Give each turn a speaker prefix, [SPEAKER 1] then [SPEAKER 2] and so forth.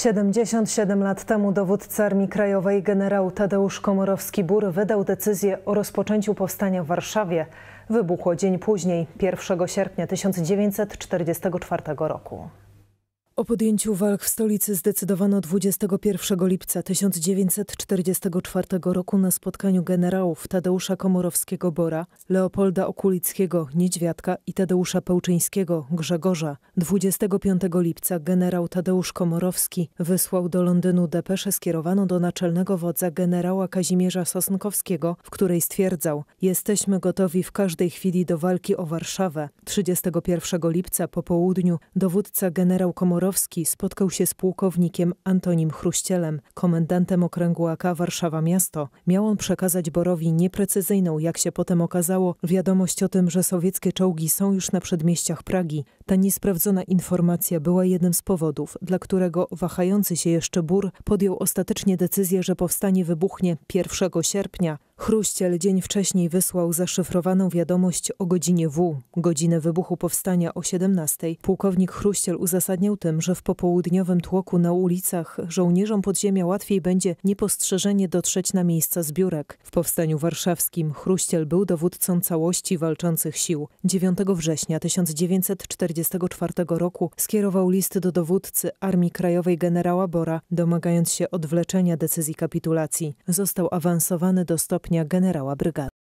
[SPEAKER 1] 77 lat temu dowódca Armii Krajowej generał Tadeusz Komorowski-Bur wydał decyzję o rozpoczęciu powstania w Warszawie. Wybuchło dzień później, 1 sierpnia 1944 roku. O podjęciu walk w stolicy zdecydowano 21 lipca 1944 roku na spotkaniu generałów Tadeusza Komorowskiego-Bora, Leopolda Okulickiego, Niedźwiadka i Tadeusza Pełczyńskiego, Grzegorza. 25 lipca generał Tadeusz Komorowski wysłał do Londynu depeszę skierowaną do naczelnego wodza generała Kazimierza Sosnkowskiego, w której stwierdzał Jesteśmy gotowi w każdej chwili do walki o Warszawę. 31 lipca po południu dowódca generał Komorowski Dąbrowski spotkał się z pułkownikiem Antonim Chruścielem, komendantem okręgu AK Warszawa Miasto. Miał on przekazać Borowi nieprecyzyjną, jak się potem okazało, wiadomość o tym, że sowieckie czołgi są już na przedmieściach Pragi. Ta niesprawdzona informacja była jednym z powodów, dla którego wahający się jeszcze Bur podjął ostatecznie decyzję, że powstanie wybuchnie 1 sierpnia. Chruściel dzień wcześniej wysłał zaszyfrowaną wiadomość o godzinie W, godzinę wybuchu powstania o 17. Pułkownik Chruściel uzasadniał tym, że w popołudniowym tłoku na ulicach żołnierzom podziemia łatwiej będzie niepostrzeżenie dotrzeć na miejsca zbiórek. W powstaniu warszawskim Chruściel był dowódcą całości walczących sił. 9 września 1944 roku skierował list do dowódcy Armii Krajowej generała Bora, domagając się odwleczenia decyzji kapitulacji. Został awansowany do stopnia stopnia generała brygady.